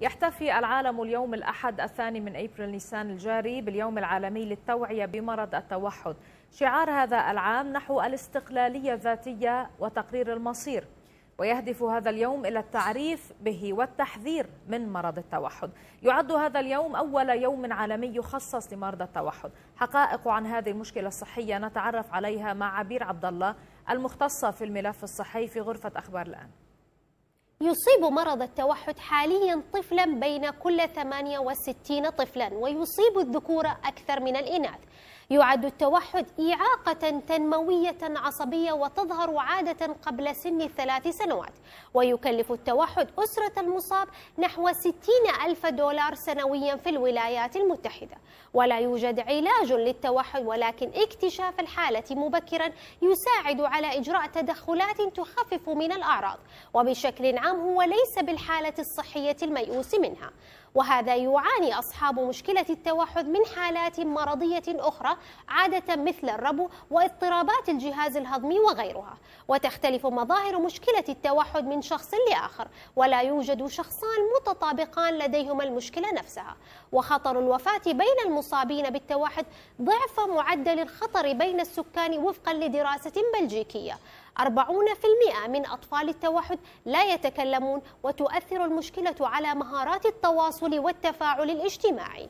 يحتفي العالم اليوم الأحد الثاني من أبريل نيسان الجاري باليوم العالمي للتوعية بمرض التوحد شعار هذا العام نحو الاستقلالية الذاتية وتقرير المصير ويهدف هذا اليوم إلى التعريف به والتحذير من مرض التوحد يعد هذا اليوم أول يوم عالمي يخصص لمرضى التوحد حقائق عن هذه المشكلة الصحية نتعرف عليها مع عبير عبد الله المختصة في الملف الصحي في غرفة أخبار الآن يصيب مرض التوحد حاليا طفلا بين كل 68 طفلا ويصيب الذكور أكثر من الإناث يعد التوحد إعاقة تنموية عصبية وتظهر عادة قبل سن الثلاث سنوات ويكلف التوحد أسرة المصاب نحو 60 ألف دولار سنويا في الولايات المتحدة ولا يوجد علاج للتوحد ولكن اكتشاف الحالة مبكرا يساعد على إجراء تدخلات تخفف من الأعراض وبشكل عام هو ليس بالحالة الصحية الميؤوس منها وهذا يعاني أصحاب مشكلة التوحد من حالات مرضية أخرى عادة مثل الربو واضطرابات الجهاز الهضمي وغيرها وتختلف مظاهر مشكلة التوحد من شخص لآخر ولا يوجد شخصان متطابقان لديهما المشكلة نفسها وخطر الوفاة بين المصابين بالتوحد ضعف معدل الخطر بين السكان وفقا لدراسة بلجيكية 40% من أطفال التوحد لا يتكلمون وتؤثر المشكلة على مهارات التواصل والتفاعل الاجتماعي